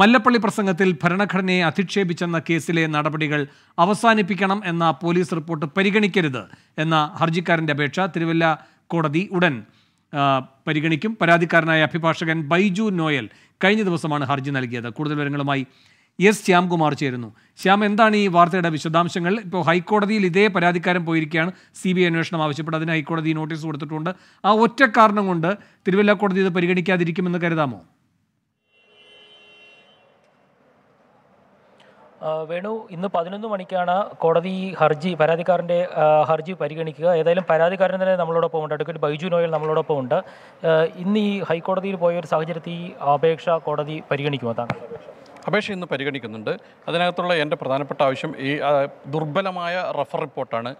മല്ലപ്പള്ളി പ്രസംഗത്തിൽ ഭരണഘടനയെ അധിക്ഷേപിച്ചെന്ന കേസിലെ നടപടികൾ അവസാനിപ്പിക്കണം എന്ന പോലീസ് റിപ്പോർട്ട് പരിഗണിക്കരുത് എന്ന ഹർജിക്കാരൻ്റെ അപേക്ഷ തിരുവല്ല കോടതി ഉടൻ പരിഗണിക്കും പരാതിക്കാരനായ അഭിഭാഷകൻ ബൈജു നോയൽ കഴിഞ്ഞ ദിവസമാണ് ഹർജി നൽകിയത് കൂടുതൽ വിവരങ്ങളുമായി എസ് ശ്യാംകുമാർ ചേരുന്നു ശ്യാം എന്താണ് ഈ വാർത്തയുടെ വിശദാംശങ്ങൾ ഇപ്പോൾ ഹൈക്കോടതിയിൽ ഇതേ പരാതിക്കാരൻ പോയിരിക്കുകയാണ് സി ബി ഐ അന്വേഷണം ആവശ്യപ്പെട്ട് അതിന് ഹൈക്കോടതി നോട്ടീസ് കൊടുത്തിട്ടുണ്ട് ആ ഒറ്റ കാരണം കൊണ്ട് തിരുവല്ല കോടതി ഇത് പരിഗണിക്കാതിരിക്കുമെന്ന് കരുതാമോ വേണു ഇന്ന് പതിനൊന്ന് മണിക്കാണ് കോടതി ഹർജി പരാതിക്കാരൻ്റെ ഹർജി പരിഗണിക്കുക ഏതായാലും പരാതിക്കാരൻ തന്നെ നമ്മളോടൊപ്പം ഉണ്ട് അഡ്വക്കേറ്റ് ബൈജു നോയൽ നമ്മളോടൊപ്പം ഉണ്ട് ഇന്ന് ഈ ഹൈക്കോടതിയിൽ പോയ ഒരു സാഹചര്യത്തിൽ ഈ അപേക്ഷ കോടതി പരിഗണിക്കുമോ താങ്കൾ അപേക്ഷ ഇന്ന് പരിഗണിക്കുന്നുണ്ട് അതിനകത്തുള്ള എൻ്റെ പ്രധാനപ്പെട്ട ആവശ്യം ഈ ദുർബലമായ റഫർ റിപ്പോർട്ടാണ്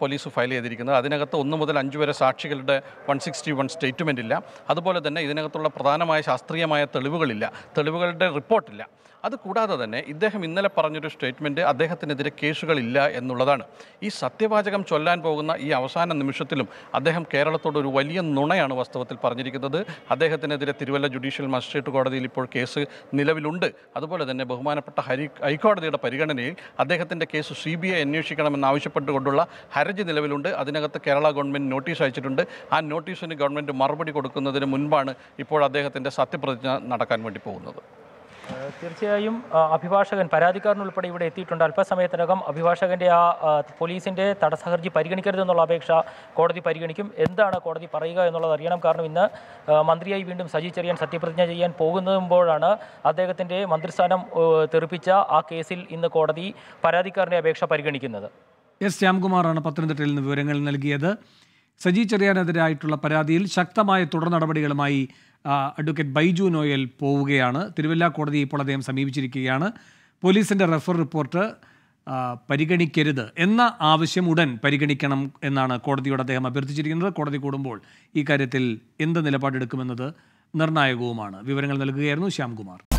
പോലീസ് ഫയൽ ചെയ്തിരിക്കുന്നത് അതിനകത്ത് ഒന്ന് മുതൽ അഞ്ച് വരെ സാക്ഷികളുടെ വൺ സിക്സ്റ്റി വൺ സ്റ്റേറ്റ്മെൻ്റ് ഇല്ല അതുപോലെ തന്നെ ഇതിനകത്തുള്ള പ്രധാനമായ ശാസ്ത്രീയമായ തെളിവുകളില്ല തെളിവുകളുടെ റിപ്പോർട്ടില്ല അതുകൂടാതെ തന്നെ ഇദ്ദേഹം ഇന്നലെ പറഞ്ഞൊരു സ്റ്റേറ്റ്മെൻറ്റ് അദ്ദേഹത്തിനെതിരെ കേസുകളില്ല എന്നുള്ളതാണ് ഈ സത്യവാചകം ചൊല്ലാൻ പോകുന്ന ഈ അവസാന നിമിഷത്തിലും അദ്ദേഹം കേരളത്തോട് ഒരു വലിയ നുണയാണ് വാസ്തവത്തിൽ പറഞ്ഞിരിക്കുന്നത് അദ്ദേഹത്തിനെതിരെ തിരുവല്ല ജുഡീഷ്യൽ മജിസ്ട്രേറ്റ് കോടതിയിൽ ഇപ്പോൾ കേസ് നിലവിലുണ്ട് അതുപോലെ തന്നെ ബഹുമാനപ്പെട്ട ഹരി ഹൈക്കോടതിയുടെ പരിഗണനയിൽ അദ്ദേഹത്തിൻ്റെ കേസ് സി ബി ഐ അന്വേഷിക്കണമെന്നാവശ്യപ്പെട്ടുകൊണ്ടുള്ള ഹർജി നിലവിലുണ്ട് അതിനകത്ത് കേരള ഗവൺമെൻറ് നോട്ടീസ് അയച്ചിട്ടുണ്ട് ആ നോട്ടീസിന് ഗവൺമെൻറ് മറുപടി കൊടുക്കുന്നതിന് മുൻപാണ് ഇപ്പോൾ അദ്ദേഹത്തിൻ്റെ സത്യപ്രതിജ്ഞ നടക്കാൻ വേണ്ടി പോകുന്നത് തീർച്ചയായും അഭിഭാഷകൻ പരാതിക്കാരനുൾപ്പെടെ ഇവിടെ എത്തിയിട്ടുണ്ട് അല്പസമയത്തിനകം അഭിഭാഷകൻ്റെ ആ പോലീസിൻ്റെ തടസ്സഹർജി പരിഗണിക്കരുതെന്നുള്ള അപേക്ഷ കോടതി പരിഗണിക്കും എന്താണ് കോടതി പറയുക എന്നുള്ളത് അറിയണം കാരണം ഇന്ന് മന്ത്രിയായി വീണ്ടും സജി ചെറിയാൻ സത്യപ്രതിജ്ഞ ചെയ്യാൻ പോകുന്നതുമ്പോഴാണ് അദ്ദേഹത്തിൻ്റെ മന്ത്രിസ്ഥാനം തെറിപ്പിച്ച ആ കേസിൽ ഇന്ന് കോടതി പരാതിക്കാരൻ്റെ അപേക്ഷ പരിഗണിക്കുന്നത് എസ് ശ്യാംകുമാറാണ് പത്തനംതിട്ടയിൽ നിന്ന് വിവരങ്ങൾ നൽകിയത് സജി ചെറിയാനെതിരായിട്ടുള്ള പരാതിയിൽ ശക്തമായ തുടർ നടപടികളുമായി അഡ്വക്കേറ്റ് ബൈജു നോയൽ പോവുകയാണ് തിരുവല്ല കോടതി ഇപ്പോൾ അദ്ദേഹം സമീപിച്ചിരിക്കുകയാണ് പോലീസിൻ്റെ റെഫർ റിപ്പോർട്ട് പരിഗണിക്കരുത് എന്ന ആവശ്യം ഉടൻ പരിഗണിക്കണം എന്നാണ് കോടതിയോട് അദ്ദേഹം അഭ്യർത്ഥിച്ചിരിക്കുന്നത് കോടതി കൂടുമ്പോൾ ഈ കാര്യത്തിൽ എന്ത് നിലപാടെടുക്കുമെന്നത് നിർണായകവുമാണ് വിവരങ്ങൾ നൽകുകയായിരുന്നു ശ്യാംകുമാർ